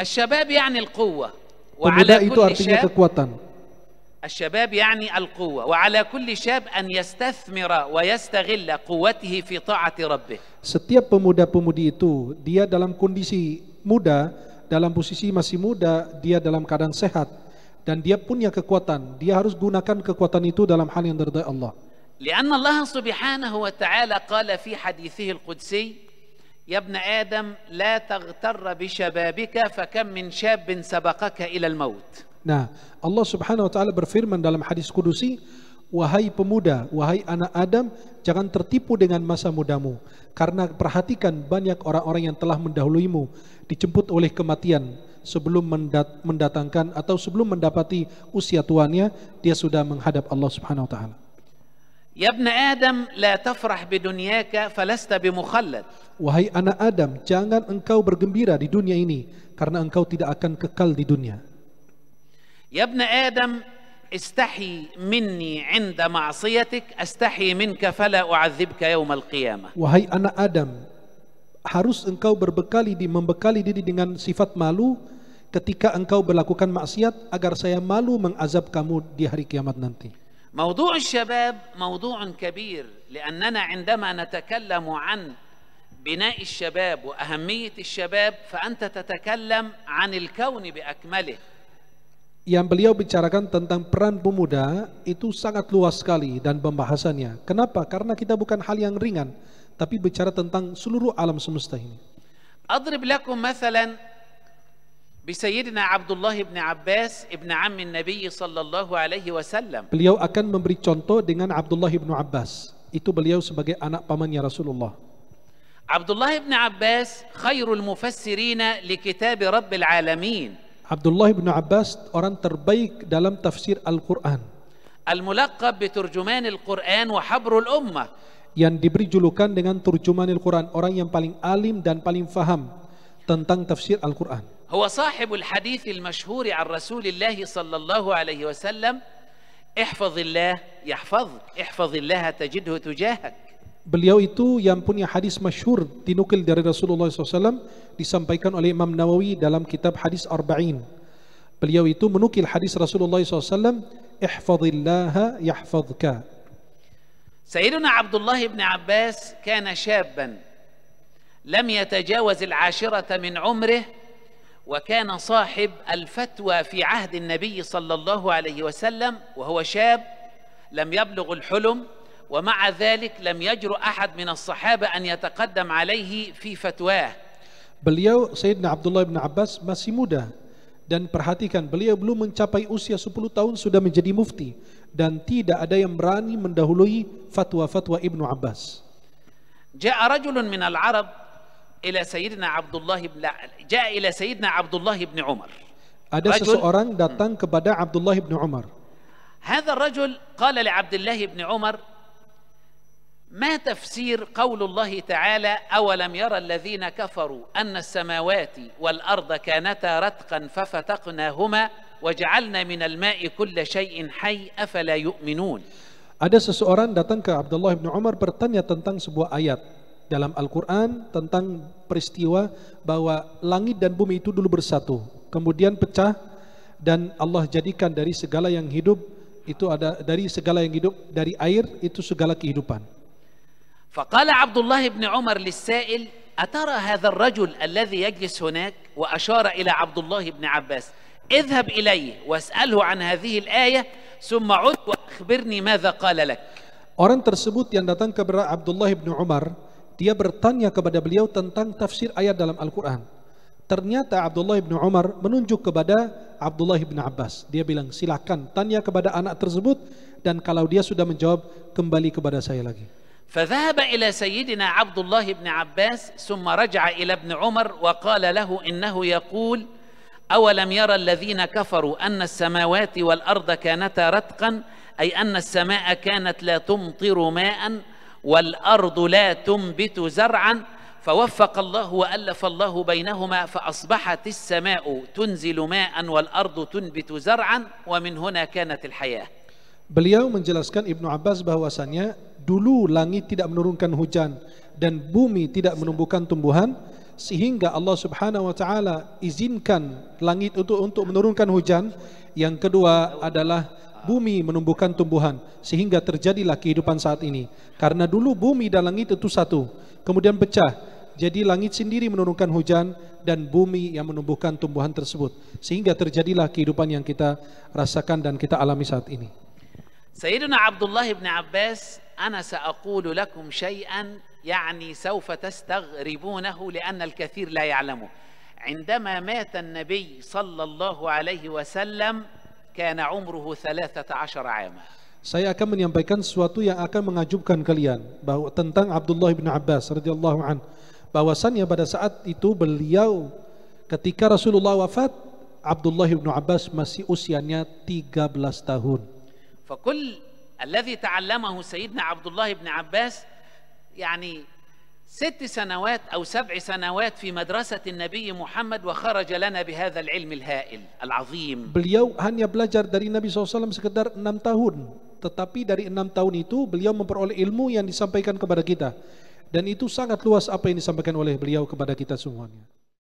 الشباب يعني القوة وعلى Pemuda itu كل artinya شاب kekuatan. الشباب يعني القوة وعلى كل شاب أن يستثمر ويستغل قوته في طاعة ربه Setiap pemuda-pemudi itu dia dalam kondisi muda, dalam posisi masih muda, dia dalam keadaan sehat dan dia punya kekuatan. Dia harus gunakan kekuatan itu dalam hal yang diridhai Allah. لأن الله سبحانه وتعالى قال في حديثه القدسي يا ابن آدم لا تغتر بشبابك فكم من شاب سبقك إلى الموت Nah, Allah Subhanahu wa taala berfirman dalam hadis kudusi, "Wahai pemuda, wahai anak Adam, jangan tertipu dengan masa mudamu, karena perhatikan banyak orang-orang yang telah mendahuluimu dijemput oleh kematian sebelum mendat mendatangkan atau sebelum mendapati usia tuanya, dia sudah menghadap Allah Subhanahu wa taala." يا ابن آدم لا تفرح بدنياك فلست بمخلد Wahai anak Adam, jangan engkau bergembira di dunia ini karena engkau tidak akan kekal di dunia. يا ya ابن Adam, استحي مني عند معصيتك استحي منك فلا أعذبك يوم القيامة. Wahai anak Adam, harus engkau berbekali di membekali diri dengan sifat malu ketika engkau berlakukan maksiat agar saya malu mengazab kamu di hari kiamat nanti. موضوع الشباب موضوع كبير لاننا عندما نتكلم عن بناء الشباب واهميه الشباب فانت تتكلم عن الكون باكمله yang beliau bicarakan tentang peran pemuda itu sangat luas sekali dan pembahasannya. Kenapa? Karena kita bukan hal yang ringan, tapi bicara tentang seluruh alam semesta ini. Adrib lakum مثلا بسيدنا عبد الله بن عباس ابن عم النبي صلى الله عليه وسلم. Beliau akan memberi contoh dengan Abdullah bin Abbas. Itu beliau sebagai anak pamannya Rasulullah. Abdullah bin Abbas khairul mufassirin li kitab Rabbil alamin. Abdullah bin Abbas orang terbaik dalam tafsir Al-Qur'an. Al-mulaqab bi turjuman Al-Qur'an wa habrul Yang diberi julukan dengan terjemahan Al-Quran, orang yang paling alim dan paling faham tentang tafsir Al-Quran. هو صاحب الحديث المشهور عن رسول الله صلى الله عليه وسلم احفظ الله يحفظك احفظ الله تجده تجاهك Beliau itu yang punya hadis masyhur dinukil dari Rasulullah SAW disampaikan oleh Imam Nawawi dalam kitab hadis Arba'in. Beliau itu menukil hadis Rasulullah SAW, "Ihfazillah yahfazka." Sayyidina Abdullah bin Abbas kana كان Lam yatajawaz al العاشرة min umrihi وكان صاحب الفتوى في عهد النبي صلى الله عليه وسلم وهو شاب لم يبلغ الحلم ومع ذلك لم يجر أحد من الصحابة أن يتقدم عليه في فتواه Beliau Sayyidina Abdullah bin Abbas masih muda dan perhatikan beliau belum mencapai usia 10 tahun sudah menjadi mufti dan tidak ada yang berani mendahului fatwa-fatwa Ibnu Abbas. جاء رجل من العرب إلى سيدنا عبد الله بن جاء إلى سيدنا عبد الله بن عمر ada رجل seseorang datang kepada Abdullah bin Umar هذا الرجل قال لعبد الله بن عمر ما تفسير قول الله تعالى أولم يرى الذين كفروا أن السماوات والأرض كانتا رتقا ففتقناهما وجعلنا من الماء كل شيء حي أفلا يؤمنون Ada seseorang datang ke Abdullah bin Umar bertanya tentang sebuah ayat dalam Al-Quran tentang peristiwa bahwa langit dan bumi itu dulu bersatu, kemudian pecah dan Allah jadikan dari segala yang hidup itu ada dari segala yang hidup dari air itu segala kehidupan. فقال عبد الله بن عمر للسائل أترى هذا الرجل الذي يجلس هناك وأشار إلى عبد الله بن عباس اذهب إليه واسأله عن هذه الآية ثم عد وأخبرني ماذا قال لك Orang tersebut yang datang kepada Abdullah bin Umar Dia bertanya kepada beliau tentang tafsir ayat dalam Al-Quran. Ternyata Abdullah bin Umar menunjuk kepada Abdullah bin Abbas. Dia bilang, silakan tanya kepada anak tersebut dan kalau dia sudah menjawab, kembali kepada saya lagi. فذهب إلى سيدنا عبد الله بن عباس ثم رجع إلى ابن عمر وقال له إنه يقول أولم يرى الذين كفروا أن السماوات والأرض كانتا رتقا أي أن السماء كانت لا تمطر ماء والأرض لا تنبت زرعا فوفق الله وألف الله بينهما فأصبحت السماء تنزل ماء والأرض تنبت زرعا ومن هنا كانت الحياة Beliau menjelaskan Ibnu Abbas bahwasannya dulu langit tidak menurunkan hujan dan bumi tidak menumbuhkan tumbuhan sehingga Allah Subhanahu wa taala izinkan langit untuk untuk menurunkan hujan. Yang kedua adalah bumi menumbuhkan tumbuhan sehingga terjadilah kehidupan saat ini. Karena dulu bumi dan langit itu satu, kemudian pecah. Jadi langit sendiri menurunkan hujan dan bumi yang menumbuhkan tumbuhan tersebut sehingga terjadilah kehidupan yang kita rasakan dan kita alami saat ini. سيدنا Abdullah ibn Abbas ana أنا سأقول لكم شيئا يعني سوف تستغربونه لأن الكثير لا ya'lamu عندما مات النبي صلى الله عليه وسلم كان عمره ثلاثة عشر عاما Saya akan menyampaikan sesuatu yang akan mengajubkan kalian bahwa tentang Abdullah bin Abbas radhiyallahu an bahwasannya pada saat itu beliau ketika Rasulullah wafat Abdullah bin Abbas masih usianya 13 tahun. Fakul الذي تعلمه سيدنا عبد الله بن عباس يعني ست سنوات أو سبع سنوات في مدرسة النبي محمد وخرج لنا بهذا العلم الهائل العظيم beliau hanya belajar dari Nabi SAW sekitar enam tahun tetapi dari enam tahun itu beliau memperoleh ilmu yang disampaikan kepada kita dan itu sangat luas apa yang disampaikan oleh beliau kepada kita semuanya